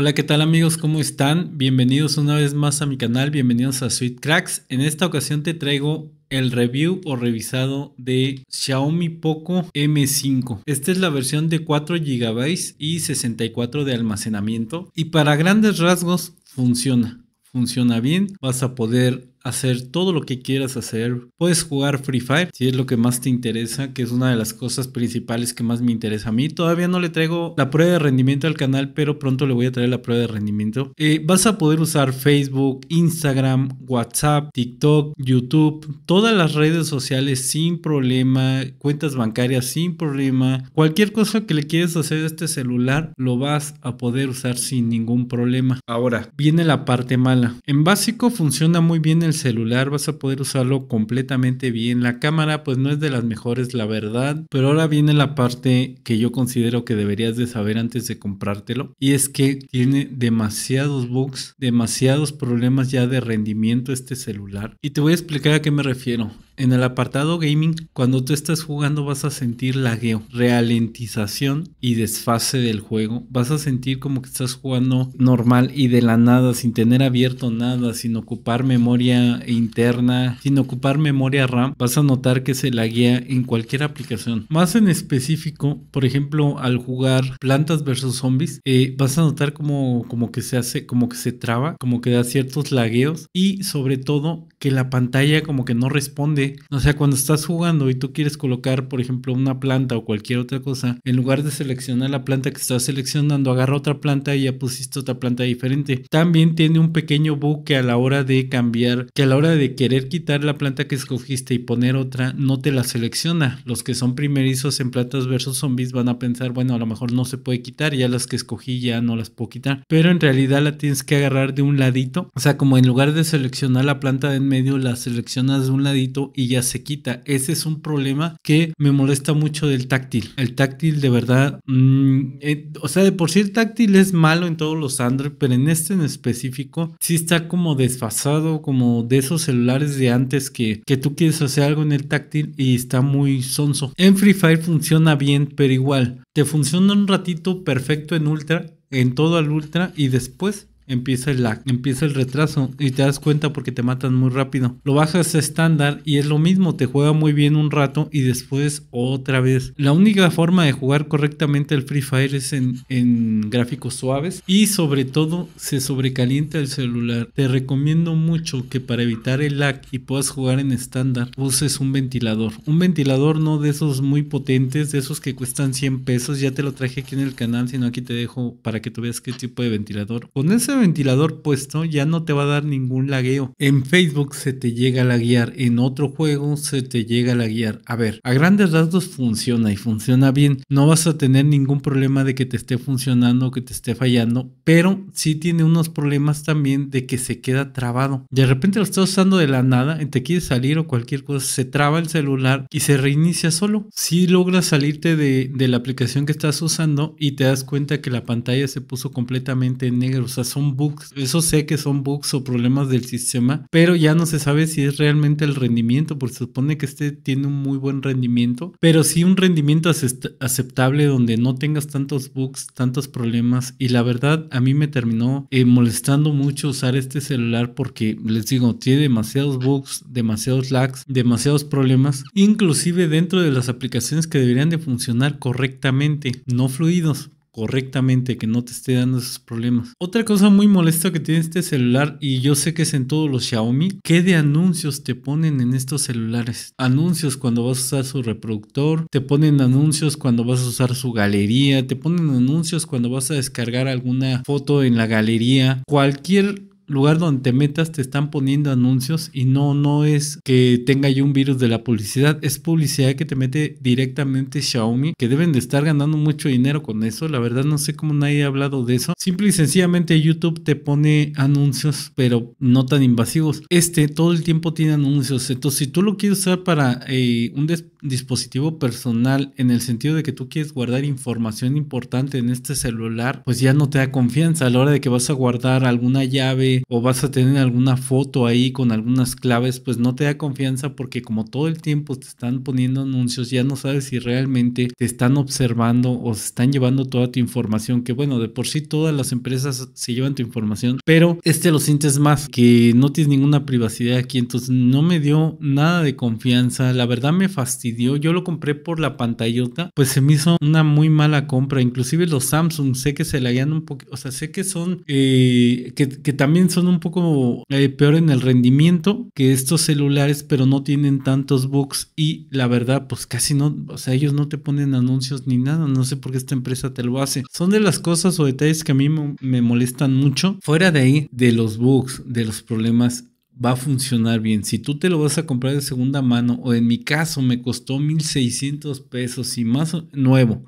Hola, ¿qué tal amigos? ¿Cómo están? Bienvenidos una vez más a mi canal, bienvenidos a Sweet Cracks. En esta ocasión te traigo el review o revisado de Xiaomi Poco M5. Esta es la versión de 4 GB y 64 de almacenamiento y para grandes rasgos funciona. Funciona bien, vas a poder hacer todo lo que quieras hacer. Puedes jugar Free Fire si es lo que más te interesa, que es una de las cosas principales que más me interesa a mí. Todavía no le traigo la prueba de rendimiento al canal, pero pronto le voy a traer la prueba de rendimiento. Eh, vas a poder usar Facebook, Instagram, WhatsApp, TikTok, YouTube, todas las redes sociales sin problema, cuentas bancarias sin problema. Cualquier cosa que le quieras hacer a este celular lo vas a poder usar sin ningún problema. Ahora viene la parte mala. En básico funciona muy bien el celular vas a poder usarlo completamente bien. La cámara pues no es de las mejores, la verdad. Pero ahora viene la parte que yo considero que deberías de saber antes de comprártelo. Y es que tiene demasiados bugs, demasiados problemas ya de rendimiento este celular. Y te voy a explicar a qué me refiero. En el apartado gaming, cuando tú estás jugando vas a sentir lagueo, ralentización y desfase del juego. Vas a sentir como que estás jugando normal y de la nada, sin tener abierto nada, sin ocupar memoria interna, sin ocupar memoria RAM. Vas a notar que se laguea en cualquier aplicación. Más en específico, por ejemplo, al jugar Plantas versus Zombies, eh, vas a notar como, como que se hace, como que se traba, como que da ciertos lagueos y sobre todo que la pantalla como que no responde o sea, cuando estás jugando y tú quieres colocar, por ejemplo, una planta o cualquier otra cosa, en lugar de seleccionar la planta que estás seleccionando, agarra otra planta y ya pusiste otra planta diferente. También tiene un pequeño bug que a la hora de cambiar, que a la hora de querer quitar la planta que escogiste y poner otra, no te la selecciona. Los que son primerizos en plantas versus zombies van a pensar, bueno, a lo mejor no se puede quitar, ya las que escogí ya no las puedo quitar. Pero en realidad la tienes que agarrar de un ladito. O sea, como en lugar de seleccionar la planta de en medio, la seleccionas de un ladito y ya se quita. Ese es un problema que me molesta mucho del táctil. El táctil de verdad, mm, eh, o sea, de por sí el táctil es malo en todos los Android, pero en este en específico sí está como desfasado, como de esos celulares de antes que, que tú quieres hacer algo en el táctil y está muy sonso. En Free Fire funciona bien, pero igual, te funciona un ratito perfecto en ultra en todo al ultra y después empieza el lag, empieza el retraso y te das cuenta porque te matan muy rápido. Lo bajas a estándar y es lo mismo, te juega muy bien un rato y después otra vez. La única forma de jugar correctamente el Free Fire es en, en gráficos suaves y sobre todo se sobrecalienta el celular. Te recomiendo mucho que para evitar el lag y puedas jugar en estándar uses un ventilador. Un ventilador no de esos muy potentes, de esos que cuestan 100 pesos. Ya te lo traje aquí en el canal, sino aquí te dejo para que tú veas qué tipo de ventilador. Con ese ventilador puesto ya no te va a dar ningún lagueo. En Facebook se te llega a laguear, en otro juego se te llega a laguear. A ver, a grandes rasgos funciona y funciona bien. No vas a tener ningún problema de que te esté funcionando o que te esté fallando, pero si tiene unos problemas también de que se queda trabado. De repente lo estás usando de la nada, y te quieres salir o cualquier cosa, se traba el celular y se reinicia solo. Si logras salirte de, de la aplicación que estás usando y te das cuenta que la pantalla se puso completamente en negro, o sea, son bugs, eso sé que son bugs o problemas del sistema, pero ya no se sabe si es realmente el rendimiento, porque se supone que este tiene un muy buen rendimiento, pero sí un rendimiento aceptable donde no tengas tantos bugs, tantos problemas, y la verdad a mí me terminó eh, molestando mucho usar este celular porque les digo, tiene demasiados bugs, demasiados lags, demasiados problemas, inclusive dentro de las aplicaciones que deberían de funcionar correctamente, no fluidos, correctamente, que no te esté dando esos problemas. Otra cosa muy molesta que tiene este celular, y yo sé que es en todos los Xiaomi, ¿qué de anuncios te ponen en estos celulares? Anuncios cuando vas a usar su reproductor, te ponen anuncios cuando vas a usar su galería, te ponen anuncios cuando vas a descargar alguna foto en la galería, cualquier lugar donde te metas te están poniendo anuncios y no, no es que tenga yo un virus de la publicidad, es publicidad que te mete directamente Xiaomi, que deben de estar ganando mucho dinero con eso, la verdad no sé cómo nadie ha hablado de eso, simple y sencillamente YouTube te pone anuncios pero no tan invasivos, este todo el tiempo tiene anuncios, entonces si tú lo quieres usar para eh, un, despliegue, dispositivo personal en el sentido de que tú quieres guardar información importante en este celular, pues ya no te da confianza a la hora de que vas a guardar alguna llave o vas a tener alguna foto ahí con algunas claves, pues no te da confianza porque como todo el tiempo te están poniendo anuncios, ya no sabes si realmente te están observando o se están llevando toda tu información, que bueno, de por sí todas las empresas se llevan tu información, pero este lo sientes más, que no tienes ninguna privacidad aquí, entonces no me dio nada de confianza, la verdad me fastidió yo lo compré por la pantallota, pues se me hizo una muy mala compra. Inclusive los Samsung, sé que se le hayan un poco, o sea, sé que son, eh, que, también son un poco eh, peor en el rendimiento que estos celulares, pero no tienen tantos bugs y la verdad, pues casi no, o sea, ellos no te ponen anuncios ni nada. No sé por qué esta empresa te lo hace. Son de las cosas o detalles que a mí me molestan mucho. Fuera de ahí, de los bugs, de los problemas va a funcionar bien. Si tú te lo vas a comprar de segunda mano, o en mi caso me costó 1.600 pesos y más nuevo,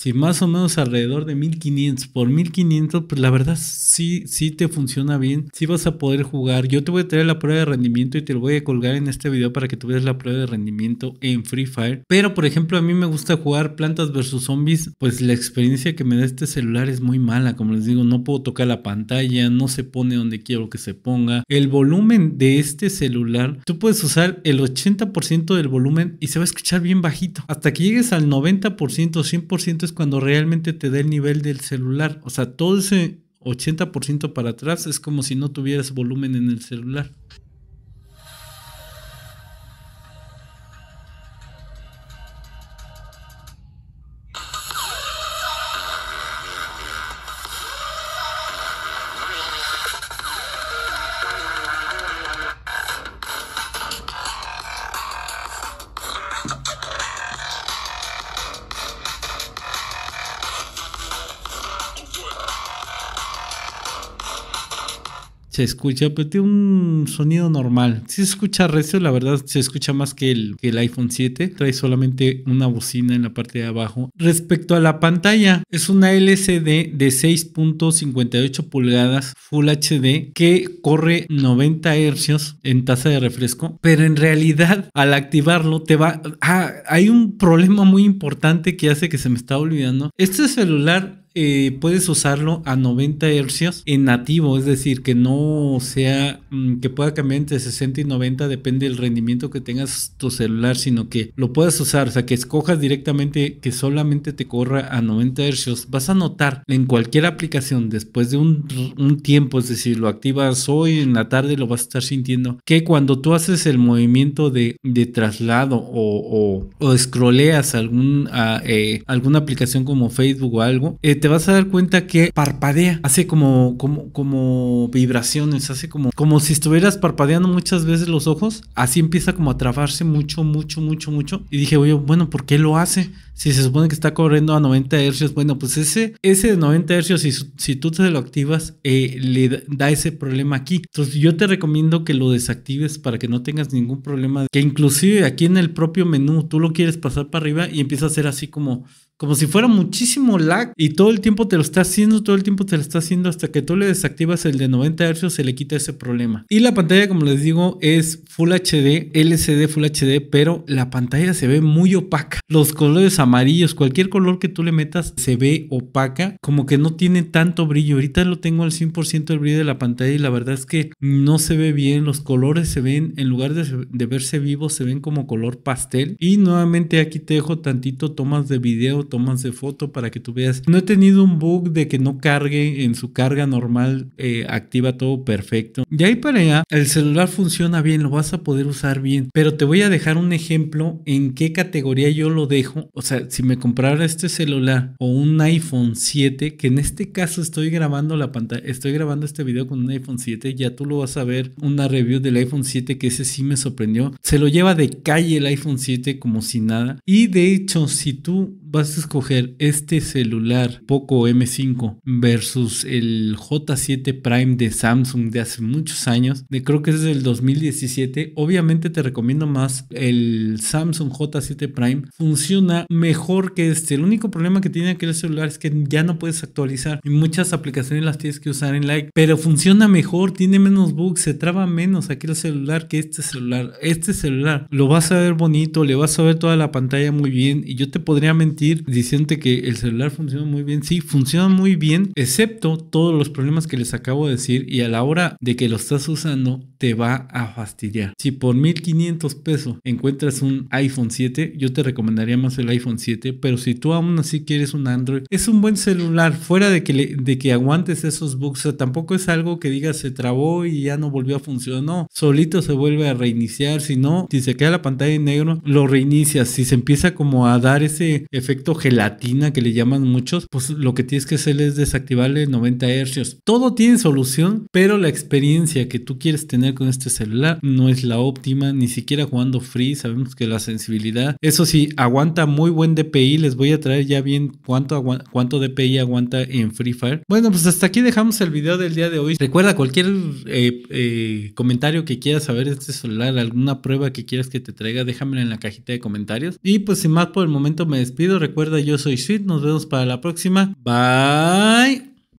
si más o menos alrededor de 1500 por 1500, pues la verdad sí, sí te funciona bien, sí vas a poder jugar. Yo te voy a traer la prueba de rendimiento y te lo voy a colgar en este video para que tú veas la prueba de rendimiento en Free Fire. Pero por ejemplo, a mí me gusta jugar plantas versus zombies, pues la experiencia que me da este celular es muy mala, como les digo, no puedo tocar la pantalla, no se pone donde quiero que se ponga. El volumen de este celular, tú puedes usar el 80% del volumen y se va a escuchar bien bajito. Hasta que llegues al 90%, 100% cuando realmente te da el nivel del celular. O sea, todo ese 80% para atrás es como si no tuvieras volumen en el celular. se escucha, pero tiene un sonido normal. Si se escucha recio, la verdad se escucha más que el, que el iPhone 7. Trae solamente una bocina en la parte de abajo. Respecto a la pantalla, es una LCD de 6.58 pulgadas Full HD que corre 90 hercios en tasa de refresco, pero en realidad al activarlo te va... Ah, hay un problema muy importante que hace que se me está olvidando. Este celular eh, puedes usarlo a 90 hercios en nativo, es decir, que no sea, mm, que pueda cambiar entre 60 y 90, depende del rendimiento que tengas tu celular, sino que lo puedas usar, o sea, que escojas directamente que solamente te corra a 90 hercios, Vas a notar en cualquier aplicación después de un, tiempo, es decir, lo activas hoy en la tarde, lo vas a estar sintiendo, que cuando tú haces el movimiento de, traslado o, o, scrolleas algún, ah, eh, alguna aplicación como Facebook o algo, eh, vas a dar cuenta que parpadea, hace como, como, como vibraciones, hace como, como si estuvieras parpadeando muchas veces los ojos, así empieza como a trabarse mucho, mucho, mucho, mucho. Y dije, oye, bueno, ¿por qué lo hace? si se supone que está corriendo a 90 Hz, bueno, pues ese, ese de 90 Hz, si, si tú te lo activas, eh, le da ese problema aquí. Entonces yo te recomiendo que lo desactives para que no tengas ningún problema. Que inclusive aquí en el propio menú tú lo quieres pasar para arriba y empieza a ser así como como si fuera muchísimo lag y todo el tiempo te lo está haciendo, todo el tiempo te lo está haciendo hasta que tú le desactivas el de 90 Hz se le quita ese problema. Y la pantalla, como les digo, es Full HD, LCD Full HD, pero la pantalla se ve muy opaca. Los colores amarillos amarillos, cualquier color que tú le metas se ve opaca, como que no tiene tanto brillo. Ahorita lo tengo al 100% el brillo de la pantalla y la verdad es que no se ve bien, los colores se ven, en lugar de, verse vivos, se ven como color pastel. Y nuevamente aquí te dejo tantito tomas de video, tomas de foto para que tú veas. No he tenido un bug de que no cargue en su carga normal, eh, activa todo perfecto. Y ahí para allá, el celular funciona bien, lo vas a poder usar bien, pero te voy a dejar un ejemplo en qué categoría yo lo dejo, o sea, si me comprara este celular o un iPhone 7, que en este caso estoy grabando la pantalla, estoy grabando este video con un iPhone 7, ya tú lo vas a ver, una review del iPhone 7 que ese sí me sorprendió. Se lo lleva de calle el iPhone 7 como si nada. Y de hecho, si tú vas a escoger este celular Poco M5 versus el J7 Prime de Samsung de hace muchos años, de creo que es del 2017, obviamente te recomiendo más el Samsung J7 Prime. Funciona mejor mejor que este. El único problema que tiene aquel celular es que ya no puedes actualizar. Y muchas aplicaciones las tienes que usar en like. Pero funciona mejor, tiene menos bugs, se traba menos aquel celular que este celular. Este celular lo vas a ver bonito, le vas a ver toda la pantalla muy bien. Y yo te podría mentir diciéndote que el celular funciona muy bien. Sí, funciona muy bien, excepto todos los problemas que les acabo de decir. Y a la hora de que lo estás usando, te va a fastidiar. Si por 1500 pesos encuentras un iPhone 7, yo te recomendaría más el iPhone 7, pero si tú aún así quieres un Android, es un buen celular, fuera de que, de que aguantes esos bugs, tampoco es algo que digas se trabó y ya no volvió a funcionar, no, solito se vuelve a reiniciar, si no, si se queda la pantalla en negro, lo reinicias, si se empieza como a dar ese efecto gelatina que le llaman muchos, pues lo que tienes que hacer es desactivarle 90 Hz. Todo tiene solución, pero la experiencia que tú quieres tener con este celular no es la óptima, ni siquiera jugando free, sabemos que la sensibilidad, eso sí, aguanta muy buen DPI, les voy a traer ya bien cuánto, cuánto DPI aguanta en Free Fire. Bueno, pues hasta aquí dejamos el video del día de hoy. Recuerda cualquier eh, eh, comentario que quieras saber de este celular, alguna prueba que quieras que te traiga, déjamela en la cajita de comentarios. Y pues sin más por el momento me despido, recuerda yo soy Sweet, nos vemos para la próxima. Bye.